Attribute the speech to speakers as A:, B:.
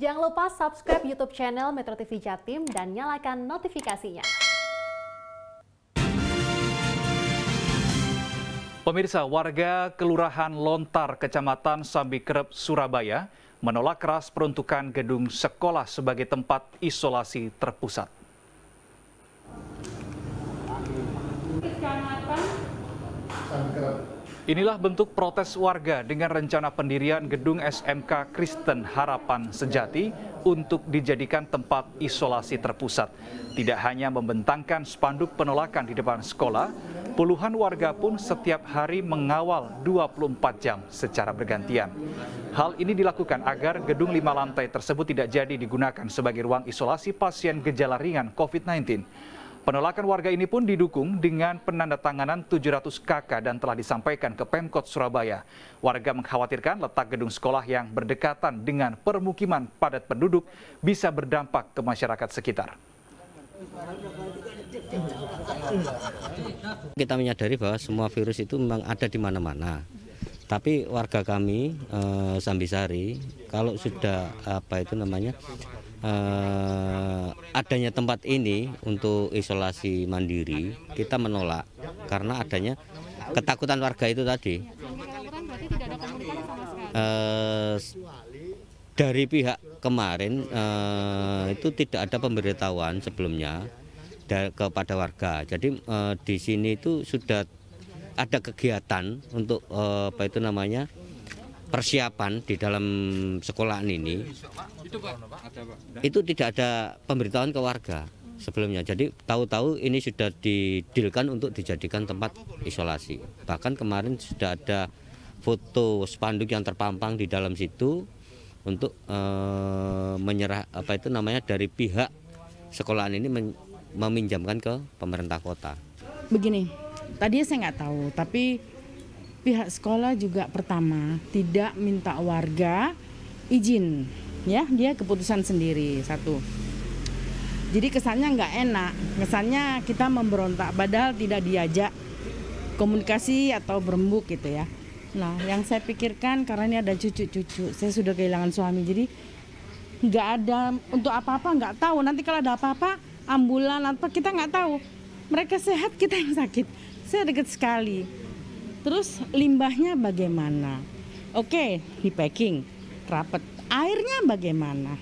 A: Jangan lupa subscribe YouTube channel Metro TV Jatim dan nyalakan notifikasinya. Pemirsa, warga Kelurahan Lontar, Kecamatan Sambikrep, Surabaya, menolak keras peruntukan gedung sekolah sebagai tempat isolasi terpusat. Kecamatan Inilah bentuk protes warga dengan rencana pendirian gedung SMK Kristen Harapan Sejati untuk dijadikan tempat isolasi terpusat. Tidak hanya membentangkan spanduk penolakan di depan sekolah, puluhan warga pun setiap hari mengawal 24 jam secara bergantian. Hal ini dilakukan agar gedung lima lantai tersebut tidak jadi digunakan sebagai ruang isolasi pasien gejala ringan COVID-19. Penolakan warga ini pun didukung dengan penandatanganan 700 KK dan telah disampaikan ke Pemkot Surabaya. Warga mengkhawatirkan letak gedung sekolah yang berdekatan dengan permukiman padat penduduk bisa berdampak ke masyarakat sekitar.
B: Kita menyadari bahwa semua virus itu memang ada di mana-mana. Tapi warga kami eh, Sambisari kalau sudah apa itu namanya eh, adanya tempat ini untuk isolasi mandiri kita menolak karena adanya ketakutan warga itu tadi. Eh, dari pihak kemarin eh, itu tidak ada pemberitahuan sebelumnya kepada warga. Jadi eh, di sini itu sudah ada kegiatan untuk eh, apa itu namanya persiapan di dalam sekolahan ini itu tidak ada pemberitahuan ke warga sebelumnya. Jadi tahu-tahu ini sudah didilkan untuk dijadikan tempat isolasi. Bahkan kemarin sudah ada foto spanduk yang terpampang di dalam situ untuk eh, menyerah apa itu namanya dari pihak sekolahan ini meminjamkan ke pemerintah kota.
C: Begini, tadinya saya nggak tahu, tapi pihak sekolah juga pertama tidak minta warga izin ya dia keputusan sendiri satu jadi kesannya nggak enak kesannya kita memberontak padahal tidak diajak komunikasi atau berembuk gitu ya nah yang saya pikirkan karena ini ada cucu-cucu saya sudah kehilangan suami jadi nggak ada untuk apa-apa nggak tahu nanti kalau ada apa-apa ambulan apa kita nggak tahu mereka sehat kita yang sakit saya deket sekali Terus limbahnya bagaimana? Oke, di packing, rapet. Airnya bagaimana?